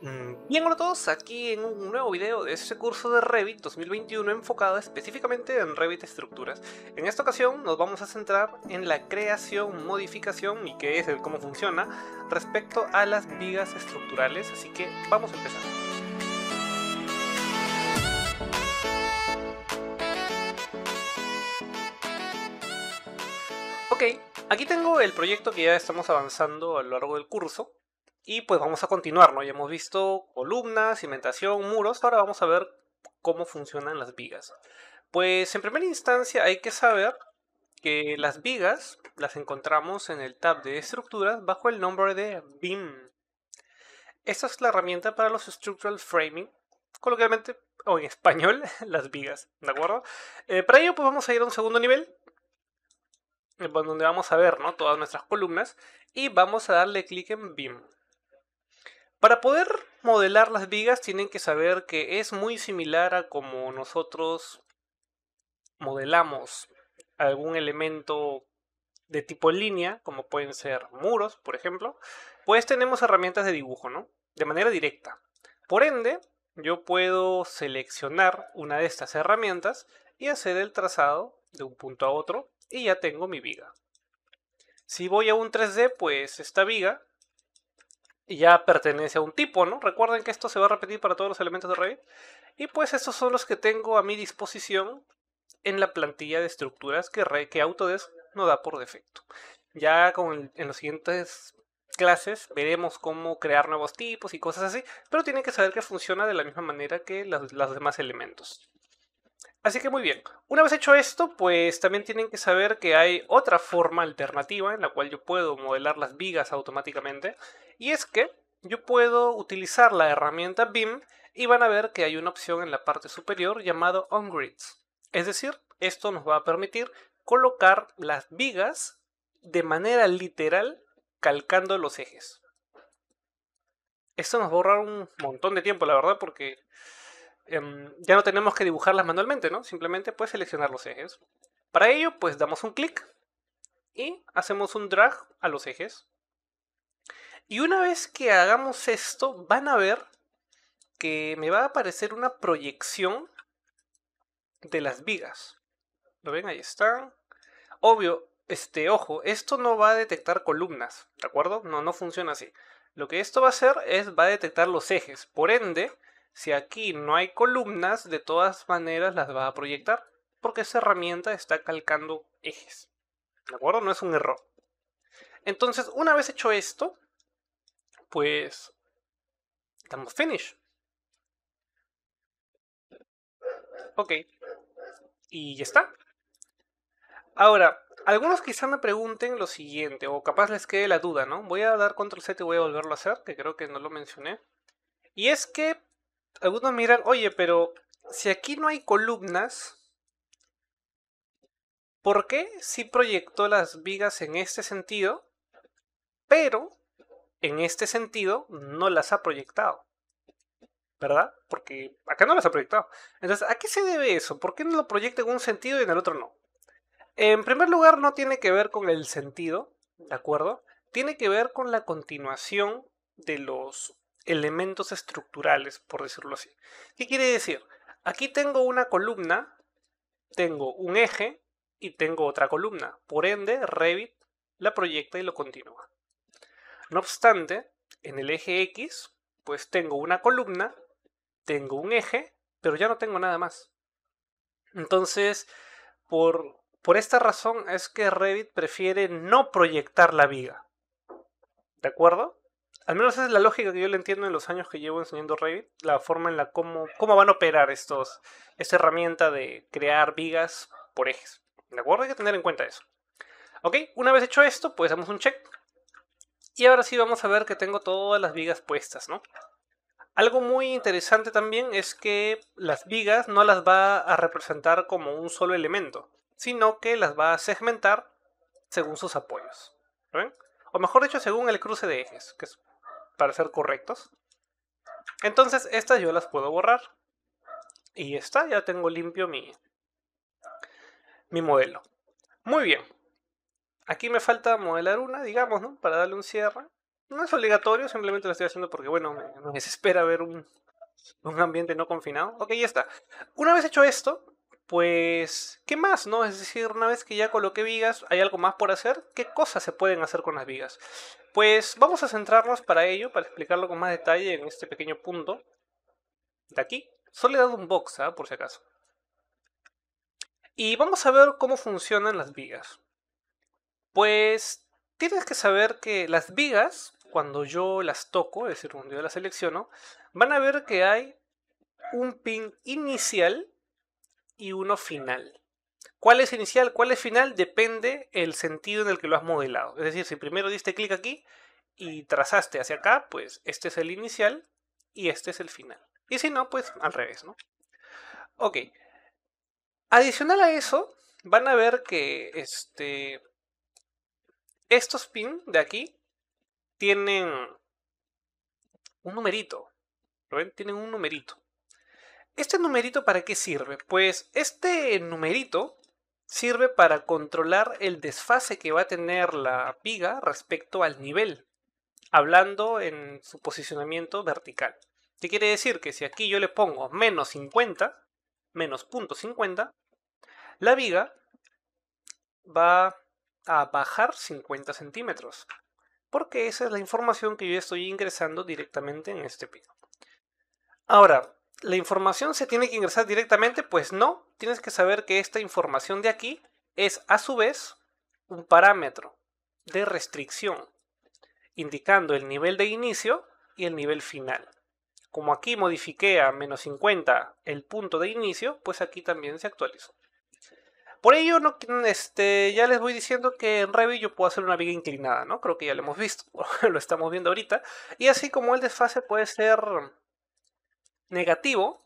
Mm. Bien hola a todos, aquí en un nuevo video de este curso de Revit 2021 enfocado específicamente en Revit Estructuras. En esta ocasión nos vamos a centrar en la creación, modificación y qué es el cómo funciona respecto a las vigas estructurales, así que vamos a empezar. Ok, aquí tengo el proyecto que ya estamos avanzando a lo largo del curso y pues vamos a continuar, ¿no? Ya hemos visto columnas, cimentación, muros, ahora vamos a ver cómo funcionan las vigas. Pues en primera instancia hay que saber que las vigas las encontramos en el tab de estructuras bajo el nombre de BIM. Esta es la herramienta para los structural framing, coloquialmente o en español, las vigas, ¿de acuerdo? Eh, para ello pues vamos a ir a un segundo nivel, donde vamos a ver ¿no? todas nuestras columnas y vamos a darle clic en BIM. Para poder modelar las vigas tienen que saber que es muy similar a como nosotros modelamos algún elemento de tipo línea, como pueden ser muros, por ejemplo, pues tenemos herramientas de dibujo, ¿no? De manera directa. Por ende, yo puedo seleccionar una de estas herramientas y hacer el trazado de un punto a otro y ya tengo mi viga. Si voy a un 3D, pues esta viga ya pertenece a un tipo, ¿no? Recuerden que esto se va a repetir para todos los elementos de Revit. Y pues estos son los que tengo a mi disposición en la plantilla de estructuras que, rey que Autodesk no da por defecto. Ya con en las siguientes clases veremos cómo crear nuevos tipos y cosas así, pero tienen que saber que funciona de la misma manera que los demás elementos. Así que muy bien, una vez hecho esto, pues también tienen que saber que hay otra forma alternativa en la cual yo puedo modelar las vigas automáticamente, y es que yo puedo utilizar la herramienta BIM y van a ver que hay una opción en la parte superior llamado Grids. Es decir, esto nos va a permitir colocar las vigas de manera literal calcando los ejes. Esto nos va a un montón de tiempo, la verdad, porque Em, ya no tenemos que dibujarlas manualmente, ¿no? Simplemente puedes seleccionar los ejes. Para ello pues damos un clic y hacemos un drag a los ejes. Y una vez que hagamos esto van a ver que me va a aparecer una proyección de las vigas. ¿Lo ven? Ahí están. Obvio, este, ojo, esto no va a detectar columnas, ¿de acuerdo? No, no funciona así. Lo que esto va a hacer es, va a detectar los ejes. Por ende, si aquí no hay columnas, de todas maneras las va a proyectar, porque esa herramienta está calcando ejes. ¿De acuerdo? No es un error. Entonces, una vez hecho esto, pues Estamos finish. Ok. Y ya está. Ahora, algunos quizá me pregunten lo siguiente, o capaz les quede la duda, ¿no? Voy a dar control Z y voy a volverlo a hacer, que creo que no lo mencioné. Y es que algunos miran, oye, pero si aquí no hay columnas, ¿por qué si proyectó las vigas en este sentido, pero en este sentido no las ha proyectado? ¿Verdad? Porque acá no las ha proyectado. Entonces, ¿a qué se debe eso? ¿Por qué no lo proyecta en un sentido y en el otro no? En primer lugar, no tiene que ver con el sentido, ¿de acuerdo? Tiene que ver con la continuación de los elementos estructurales, por decirlo así. ¿Qué quiere decir? Aquí tengo una columna, tengo un eje y tengo otra columna. Por ende, Revit la proyecta y lo continúa. No obstante, en el eje X, pues tengo una columna, tengo un eje, pero ya no tengo nada más. Entonces, por, por esta razón es que Revit prefiere no proyectar la viga. ¿De acuerdo? Al menos esa es la lógica que yo le entiendo en los años que llevo enseñando Revit, la forma en la cómo, cómo van a operar estos, esta herramienta de crear vigas por ejes. ¿De acuerdo? Hay que tener en cuenta eso. Ok, una vez hecho esto, pues damos un check. Y ahora sí vamos a ver que tengo todas las vigas puestas, ¿no? Algo muy interesante también es que las vigas no las va a representar como un solo elemento, sino que las va a segmentar según sus apoyos. ¿Ven? O mejor dicho, según el cruce de ejes, que es para ser correctos. Entonces, estas yo las puedo borrar. Y está, ya tengo limpio mi, mi modelo. Muy bien. Aquí me falta modelar una, digamos, ¿no? Para darle un cierre. No es obligatorio, simplemente lo estoy haciendo porque, bueno, me, me desespera ver un, un ambiente no confinado. Ok, ya está. Una vez hecho esto, pues, ¿qué más? ¿No? Es decir, una vez que ya coloqué vigas, ¿hay algo más por hacer? ¿Qué cosas se pueden hacer con las vigas? Pues vamos a centrarnos para ello, para explicarlo con más detalle en este pequeño punto. De aquí. Solo he dado un box, por si acaso. Y vamos a ver cómo funcionan las vigas. Pues tienes que saber que las vigas, cuando yo las toco, es decir, cuando yo las selecciono, van a ver que hay un pin inicial y uno final. ¿Cuál es inicial? ¿Cuál es final? Depende el sentido en el que lo has modelado. Es decir, si primero diste clic aquí y trazaste hacia acá, pues este es el inicial y este es el final. Y si no, pues al revés, ¿no? Ok. Adicional a eso, van a ver que este, estos pins de aquí tienen un numerito. ¿Lo ven? Tienen un numerito. ¿Este numerito para qué sirve? Pues este numerito sirve para controlar el desfase que va a tener la viga respecto al nivel, hablando en su posicionamiento vertical. ¿Qué quiere decir? Que si aquí yo le pongo menos 50, menos 0.50, la viga va a bajar 50 centímetros, porque esa es la información que yo estoy ingresando directamente en este pico. Ahora, ¿La información se tiene que ingresar directamente? Pues no, tienes que saber que esta información de aquí es a su vez un parámetro de restricción, indicando el nivel de inicio y el nivel final. Como aquí modifiqué a menos 50 el punto de inicio, pues aquí también se actualizó. Por ello, este, ya les voy diciendo que en Revit yo puedo hacer una viga inclinada, ¿no? Creo que ya lo hemos visto, lo estamos viendo ahorita. Y así como el desfase puede ser negativo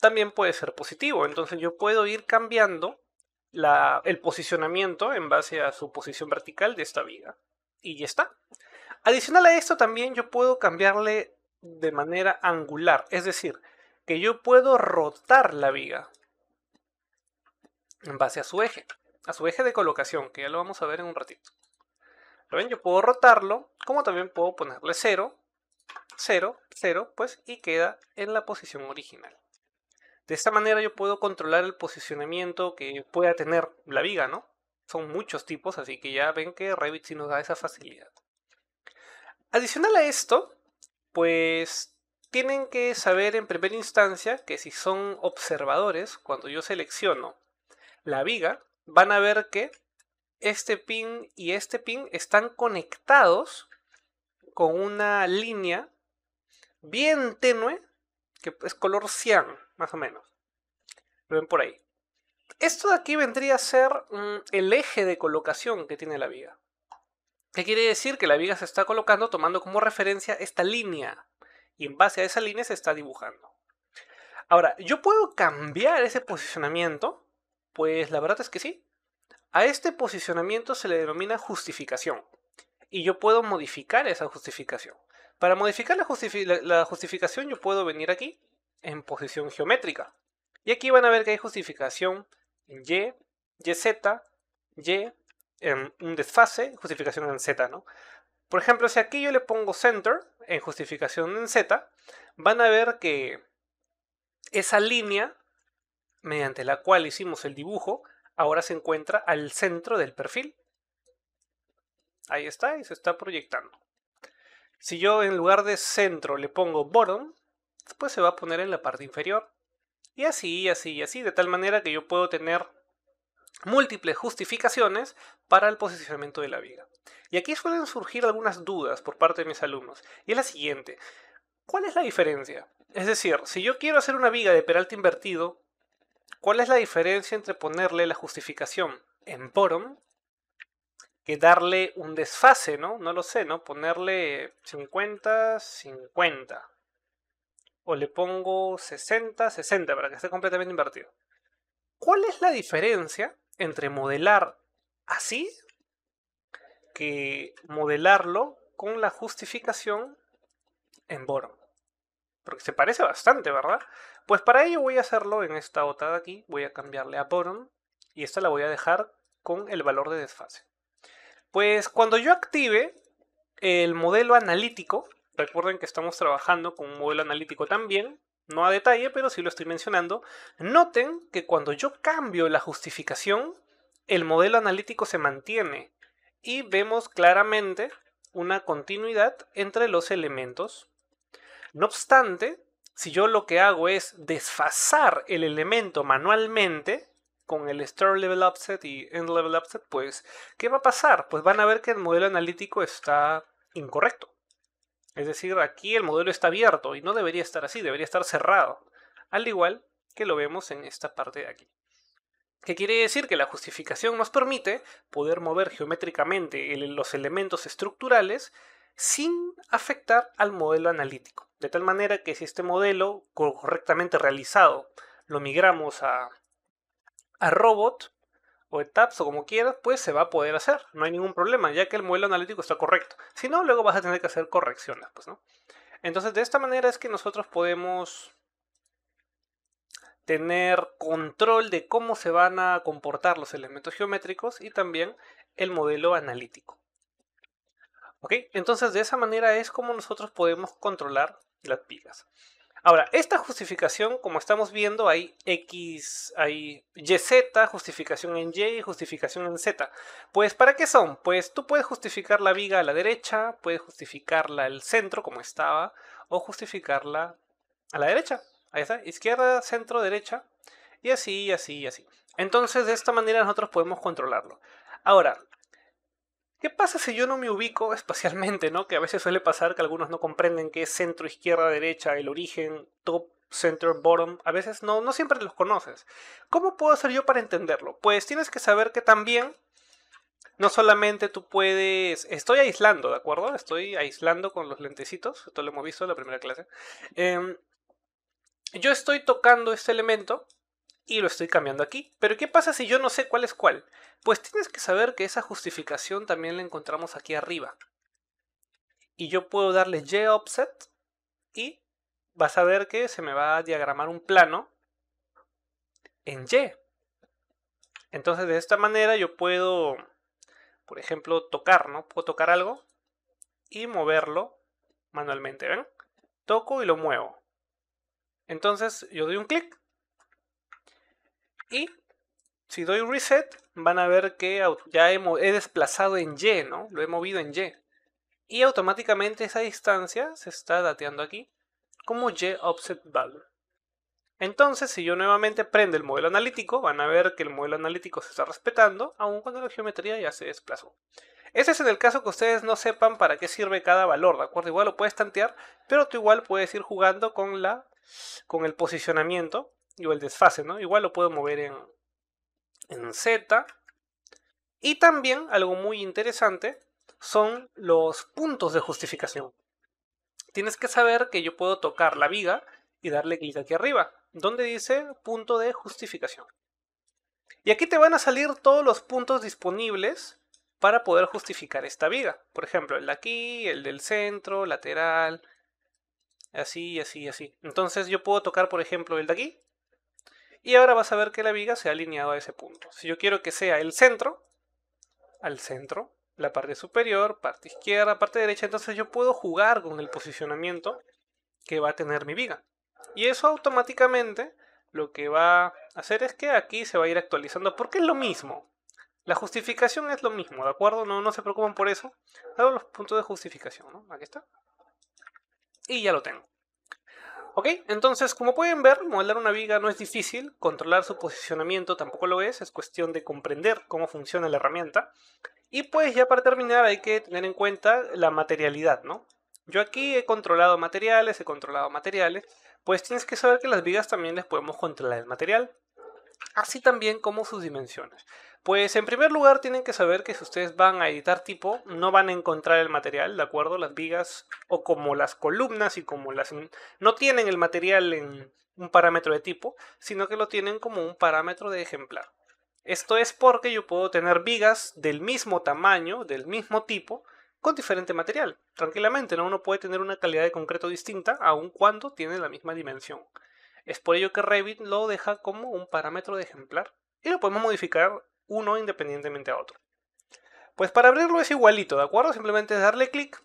también puede ser positivo. Entonces yo puedo ir cambiando el posicionamiento en base a su posición vertical de esta viga. Y ya está. Adicional a esto también yo puedo cambiarle de manera angular. Es decir, que yo puedo rotar la viga en base a su eje. A su eje de colocación, que ya lo vamos a ver en un ratito. ¿Lo ven? Yo puedo rotarlo, como también puedo ponerle cero 0, 0, pues, y queda en la posición original. De esta manera yo puedo controlar el posicionamiento que pueda tener la viga, ¿no? Son muchos tipos, así que ya ven que Revit sí nos da esa facilidad. Adicional a esto, pues tienen que saber en primera instancia que si son observadores, cuando yo selecciono la viga, van a ver que este pin y este pin están conectados con una línea bien tenue que es color cian, más o menos. Lo ven por ahí. Esto de aquí vendría a ser mm, el eje de colocación que tiene la viga. ¿Qué quiere decir? Que la viga se está colocando tomando como referencia esta línea y en base a esa línea se está dibujando. Ahora, ¿yo puedo cambiar ese posicionamiento? Pues la verdad es que sí. A este posicionamiento se le denomina justificación y yo puedo modificar esa justificación. Para modificar la, justificación yo puedo venir aquí en posición geométrica. Y aquí van a ver que hay justificación en Y, YZ, Y en un desfase, justificación en Z, ¿no? Por ejemplo, si aquí yo le pongo center en justificación en Z, van a ver que esa línea mediante la cual hicimos el dibujo ahora se encuentra al centro del perfil Ahí está y se está proyectando. Si yo en lugar de centro le pongo bottom, después pues se va a poner en la parte inferior. Y así, y así, y así, de tal manera que yo puedo tener múltiples justificaciones para el posicionamiento de la viga. Y aquí suelen surgir algunas dudas por parte de mis alumnos. Y es la siguiente. ¿Cuál es la diferencia? Es decir, si yo quiero hacer una viga de peralta invertido, ¿cuál es la diferencia entre ponerle la justificación en bottom que darle un desfase, ¿no? No lo sé, ¿no? Ponerle 50, 50. O le pongo 60, 60 para que esté completamente invertido. ¿Cuál es la diferencia entre modelar así que modelarlo con la justificación en Boron? Porque se parece bastante, ¿verdad? Pues para ello voy a hacerlo en esta otra de aquí. Voy a cambiarle a Boron y esta la voy a dejar con el valor de desfase. Pues cuando yo active el modelo analítico, recuerden que estamos trabajando con un modelo analítico también, no a detalle, pero sí lo estoy mencionando, noten que cuando yo cambio la justificación, el modelo analítico se mantiene y vemos claramente una continuidad entre los elementos. No obstante, si yo lo que hago es desfasar el elemento manualmente, con el Start Level upset y End Level upset, pues, ¿qué va a pasar? Pues van a ver que el modelo analítico está incorrecto. Es decir, aquí el modelo está abierto y no debería estar así, debería estar cerrado. Al igual que lo vemos en esta parte de aquí. ¿Qué quiere decir? Que la justificación nos permite poder mover geométricamente los elementos estructurales sin afectar al modelo analítico. De tal manera que si este modelo correctamente realizado lo migramos a a robot o etapas o como quieras, pues se va a poder hacer. No hay ningún problema, ya que el modelo analítico está correcto. Si no, luego vas a tener que hacer correcciones, pues, ¿no? Entonces, de esta manera es que nosotros podemos tener control de cómo se van a comportar los elementos geométricos y también el modelo analítico. ¿Ok? Entonces, de esa manera es como nosotros podemos controlar las vigas. Ahora, esta justificación, como estamos viendo, hay X, hay YZ, justificación en Y, justificación en Z. Pues, ¿para qué son? Pues tú puedes justificar la viga a la derecha, puedes justificarla al centro, como estaba, o justificarla a la derecha. Ahí está, izquierda, centro, derecha, y así, y así, y así. Entonces, de esta manera nosotros podemos controlarlo. Ahora, ¿Qué pasa si yo no me ubico espacialmente, no? Que a veces suele pasar que algunos no comprenden qué es centro, izquierda, derecha, el origen, top, center, bottom. A veces no, no siempre los conoces. ¿Cómo puedo hacer yo para entenderlo? Pues tienes que saber que también no solamente tú puedes. Estoy aislando, ¿de acuerdo? Estoy aislando con los lentecitos. Esto lo hemos visto en la primera clase. Em, yo estoy tocando este elemento y lo estoy cambiando aquí. Pero ¿qué pasa si yo no sé cuál es cuál? Pues tienes que saber que esa justificación también la encontramos aquí arriba. Y yo puedo darle y offset y vas a ver que se me va a diagramar un plano en y. Entonces de esta manera yo puedo, por ejemplo, tocar, ¿no? Puedo tocar algo y moverlo manualmente, ¿ven? Toco y lo muevo. Entonces yo doy un clic y si doy reset, van a ver que ya he, desplazado en Y, ¿no? Lo he movido en Y. Y automáticamente esa distancia se está dateando aquí como Y offset value. Entonces, si yo nuevamente prendo el modelo analítico, van a ver que el modelo analítico se está respetando, aun cuando la geometría ya se desplazó. Ese es en el caso que ustedes no sepan para qué sirve cada valor, ¿de acuerdo? Igual lo puedes tantear, pero tú igual puedes ir jugando con, la, con el posicionamiento o el desfase, ¿no? Igual lo puedo mover en, en Z. Y también, algo muy interesante, son los puntos de justificación. Tienes que saber que yo puedo tocar la viga y darle clic aquí arriba, donde dice punto de justificación. Y aquí te van a salir todos los puntos disponibles para poder justificar esta viga. Por ejemplo, el de aquí, el del centro, lateral, así, así, así. Entonces yo puedo tocar, por ejemplo, el de aquí y ahora vas a ver que la viga se ha alineado a ese punto. Si yo quiero que sea el centro, al centro, la parte superior, parte izquierda, parte derecha, entonces yo puedo jugar con el posicionamiento que va a tener mi viga. Y eso automáticamente lo que va a hacer es que aquí se va a ir actualizando porque es lo mismo. La justificación es lo mismo, ¿de acuerdo? No, no se preocupen por eso. Hago los puntos de justificación, ¿no? Aquí está. Y ya lo tengo. Ok, entonces como pueden ver, modelar una viga no es difícil, controlar su posicionamiento tampoco lo es, es cuestión de comprender cómo funciona la herramienta. Y pues ya para terminar hay que tener en cuenta la materialidad, ¿no? Yo aquí he controlado materiales, he controlado materiales, pues tienes que saber que las vigas también les podemos controlar el material así también como sus dimensiones. Pues en primer lugar tienen que saber que si ustedes van a editar tipo, no van a encontrar el material, ¿de acuerdo? Las vigas o como las columnas y como las... no tienen el material en un parámetro de tipo, sino que lo tienen como un parámetro de ejemplar. Esto es porque yo puedo tener vigas del mismo tamaño, del mismo tipo, con diferente material. Tranquilamente, ¿no? Uno puede tener una calidad de concreto distinta, aun cuando tiene la misma dimensión. Es por ello que Revit lo deja como un parámetro de ejemplar y lo podemos modificar uno independientemente a otro. Pues para abrirlo es igualito, ¿de acuerdo? Simplemente darle clic,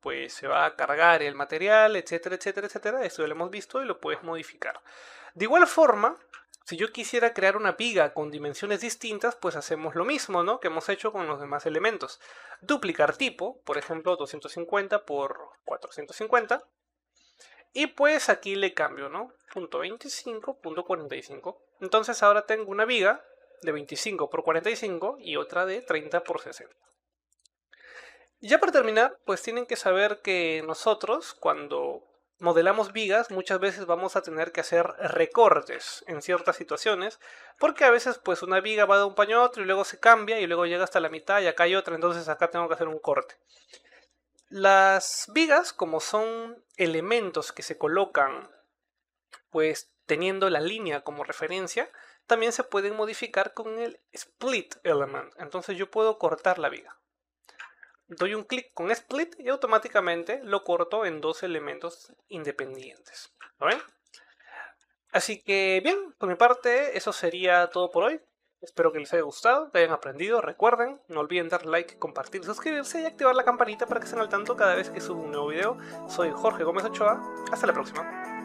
pues se va a cargar el material, etcétera, etcétera, etcétera. Esto ya lo hemos visto y lo puedes modificar. De igual forma, si yo quisiera crear una viga con dimensiones distintas, pues hacemos lo mismo, ¿no? Que hemos hecho con los demás elementos. Duplicar tipo, por ejemplo, 250 por 450. Y pues aquí le cambio, ¿no? Punto 25, punto 45. Entonces ahora tengo una viga de 25 por 45 y otra de 30 por 60. Ya para terminar, pues tienen que saber que nosotros cuando modelamos vigas muchas veces vamos a tener que hacer recortes en ciertas situaciones porque a veces pues una viga va de un paño a otro y luego se cambia y luego llega hasta la mitad y acá hay otra, entonces acá tengo que hacer un corte. Las vigas, como son elementos que se colocan, pues teniendo la línea como referencia, también se pueden modificar con el split element. Entonces yo puedo cortar la viga. Doy un clic con split y automáticamente lo corto en dos elementos independientes. Así que bien, por mi parte, eso sería todo por hoy. Espero que les haya gustado, que hayan aprendido. Recuerden, no olviden dar like, compartir, suscribirse y activar la campanita para que estén al tanto cada vez que subo un nuevo video. Soy Jorge Gómez Ochoa. Hasta la próxima.